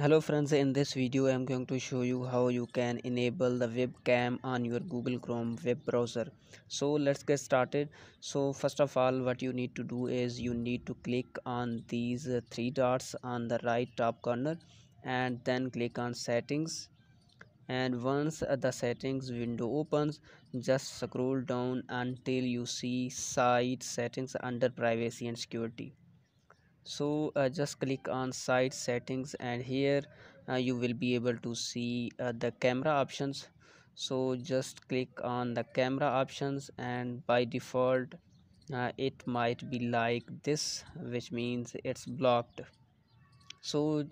hello friends in this video i'm going to show you how you can enable the webcam on your google chrome web browser so let's get started so first of all what you need to do is you need to click on these three dots on the right top corner and then click on settings and once the settings window opens just scroll down until you see site settings under privacy and security so uh, just click on site settings and here uh, you will be able to see uh, the camera options so just click on the camera options and by default uh, it might be like this which means it's blocked so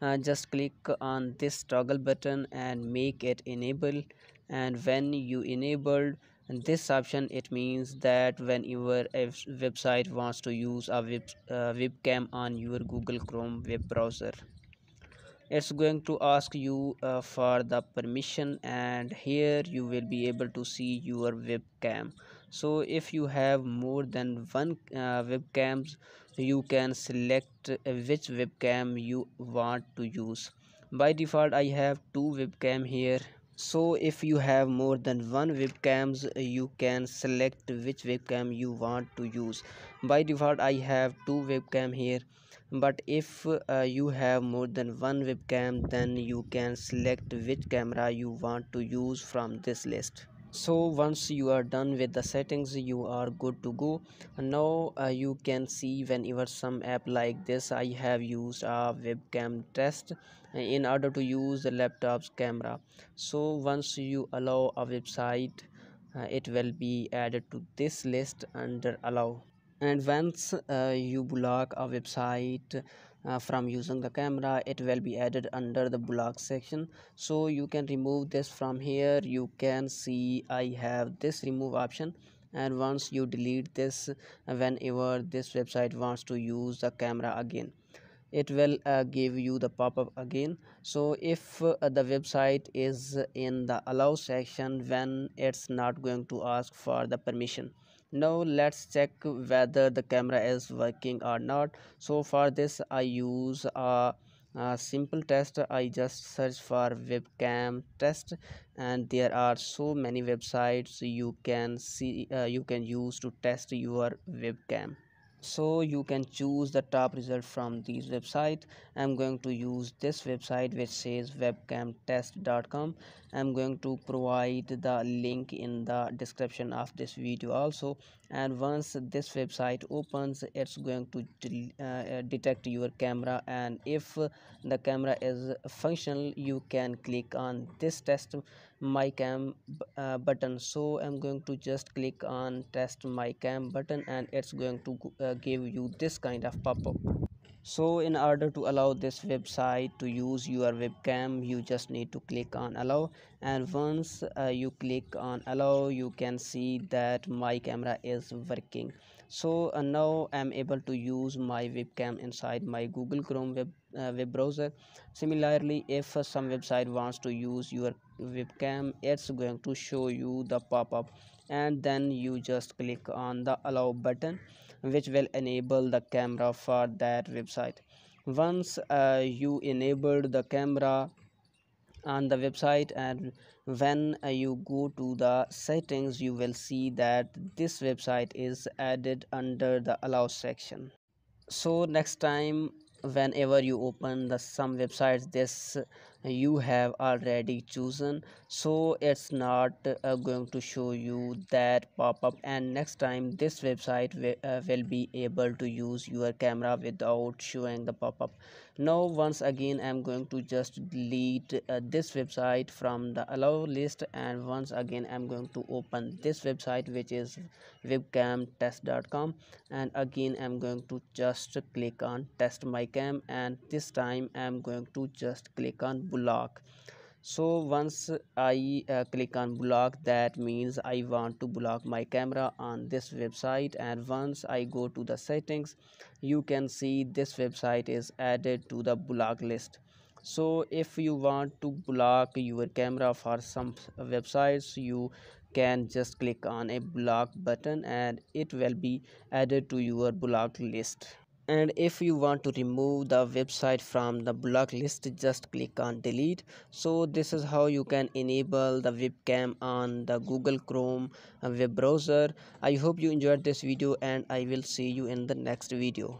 uh, just click on this toggle button and make it enable and when you enabled and this option it means that whenever a website wants to use a web, uh, webcam on your google chrome web browser it's going to ask you uh, for the permission and here you will be able to see your webcam so if you have more than one uh, webcams you can select uh, which webcam you want to use by default i have two webcam here so if you have more than one webcams you can select which webcam you want to use by default i have two webcam here but if uh, you have more than one webcam then you can select which camera you want to use from this list so once you are done with the settings you are good to go now uh, you can see whenever some app like this i have used a webcam test in order to use the laptop's camera so once you allow a website uh, it will be added to this list under allow and once uh, you block a website uh, from using the camera it will be added under the block section so you can remove this from here you can see i have this remove option and once you delete this uh, whenever this website wants to use the camera again it will uh, give you the pop-up again so if uh, the website is in the allow section when it's not going to ask for the permission now let's check whether the camera is working or not so for this i use a, a simple test i just search for webcam test and there are so many websites you can see uh, you can use to test your webcam so you can choose the top result from these website. i'm going to use this website which says webcamtest.com i'm going to provide the link in the description of this video also and once this website opens it's going to de uh, uh, detect your camera and if the camera is functional you can click on this test my cam uh, button so i'm going to just click on test my cam button and it's going to uh, give you this kind of pop-up so in order to allow this website to use your webcam you just need to click on allow and once uh, you click on allow you can see that my camera is working so uh, now i'm able to use my webcam inside my google chrome web uh, web browser similarly if uh, some website wants to use your webcam it's going to show you the pop-up and then you just click on the allow button which will enable the camera for that website once uh, you enabled the camera on the website and when uh, you go to the settings you will see that this website is added under the allow section so next time whenever you open the some websites this you have already chosen so it's not uh, going to show you that pop-up and next time this website uh, will be able to use your camera without showing the pop-up now once again i'm going to just delete uh, this website from the allow list and once again i'm going to open this website which is webcamtest.com and again i'm going to just click on test my cam and this time i'm going to just click on block so once i uh, click on block that means i want to block my camera on this website and once i go to the settings you can see this website is added to the block list so if you want to block your camera for some websites you can just click on a block button and it will be added to your block list and if you want to remove the website from the block list just click on delete so this is how you can enable the webcam on the google chrome uh, web browser i hope you enjoyed this video and i will see you in the next video